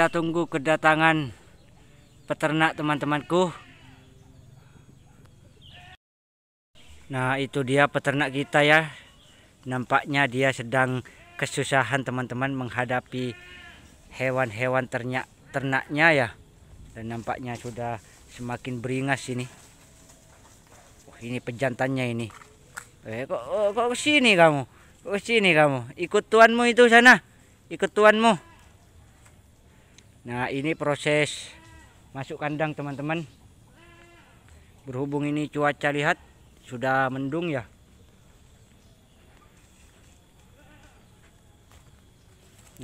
kita tunggu kedatangan peternak teman-temanku nah itu dia peternak kita ya nampaknya dia sedang kesusahan teman-teman menghadapi hewan-hewan ternak ternaknya ya dan nampaknya sudah semakin beringas ini oh, ini pejantannya ini eh kok kok, sini kamu kok sini kamu ikut tuanmu itu sana ikut tuanmu Nah ini proses masuk kandang teman-teman Berhubung ini cuaca lihat sudah mendung ya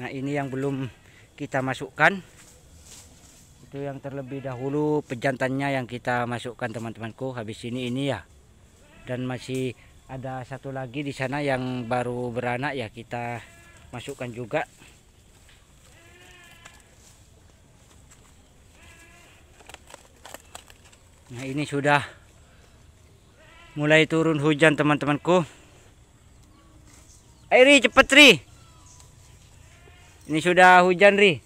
Nah ini yang belum kita masukkan Itu yang terlebih dahulu pejantannya yang kita masukkan teman-temanku Habis ini ini ya Dan masih ada satu lagi di sana yang baru beranak ya kita masukkan juga Nah ini sudah mulai turun hujan teman-temanku. Airi eh, cepet Ri. Ini sudah hujan Ri.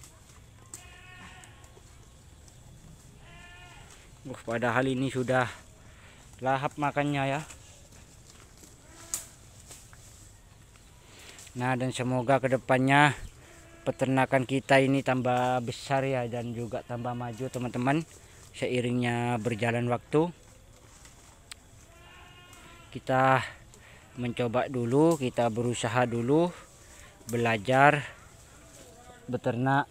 Uh, padahal ini sudah lahap makannya ya. Nah dan semoga kedepannya peternakan kita ini tambah besar ya dan juga tambah maju teman-teman seiringnya berjalan waktu kita mencoba dulu kita berusaha dulu belajar beternak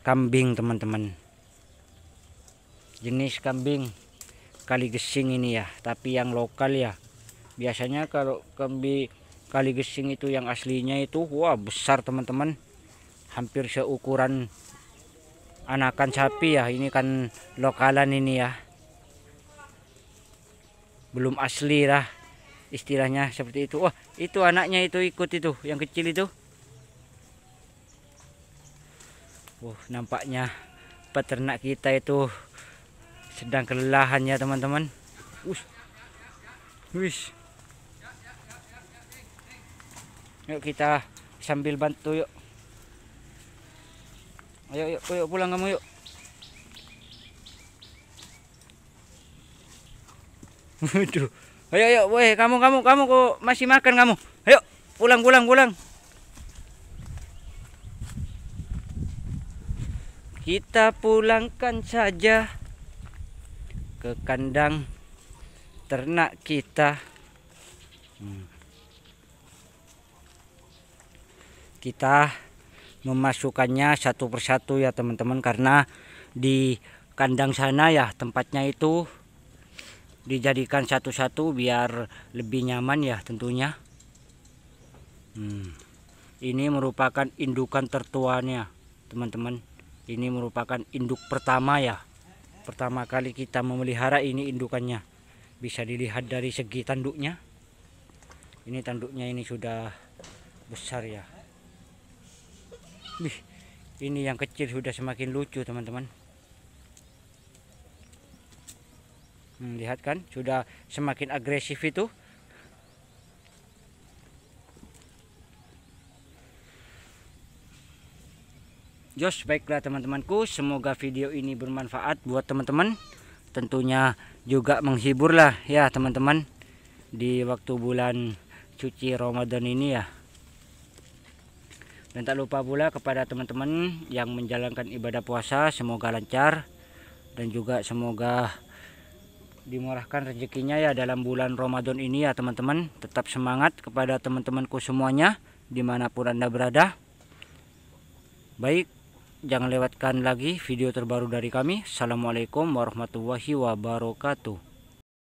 kambing teman-teman jenis kambing kali gesing ini ya tapi yang lokal ya biasanya kalau kambing kali gesing itu yang aslinya itu wah besar teman-teman hampir seukuran anakan sapi ya ini kan lokalan ini ya belum asli lah istilahnya seperti itu wah itu anaknya itu ikut itu yang kecil itu Wah nampaknya peternak kita itu sedang kelelahan ya teman-teman wis wis yuk kita sambil bantu yuk Ayo, yuk, yuk pulang kamu yuk. Waduh. Ayo, ayo, weh, kamu, kamu, kamu kok masih makan kamu. Ayo, pulang, pulang, pulang. Kita pulangkan saja ke kandang ternak kita. Hmm. Kita memasukkannya satu persatu ya teman-teman karena di kandang sana ya tempatnya itu dijadikan satu-satu biar lebih nyaman ya tentunya hmm. ini merupakan indukan tertuanya teman-teman ini merupakan induk pertama ya pertama kali kita memelihara ini indukannya bisa dilihat dari segi tanduknya ini tanduknya ini sudah besar ya Wih, ini yang kecil sudah semakin lucu teman-teman. Hmm, lihat kan, sudah semakin agresif itu. Jos, baiklah teman-temanku, semoga video ini bermanfaat buat teman-teman. Tentunya juga menghiburlah ya teman-teman di waktu bulan cuci Ramadan ini ya dan tak lupa pula kepada teman-teman yang menjalankan ibadah puasa semoga lancar dan juga semoga dimurahkan rezekinya ya dalam bulan Ramadan ini ya teman-teman tetap semangat kepada teman-temanku semuanya dimanapun anda berada baik jangan lewatkan lagi video terbaru dari kami Assalamualaikum warahmatullahi wabarakatuh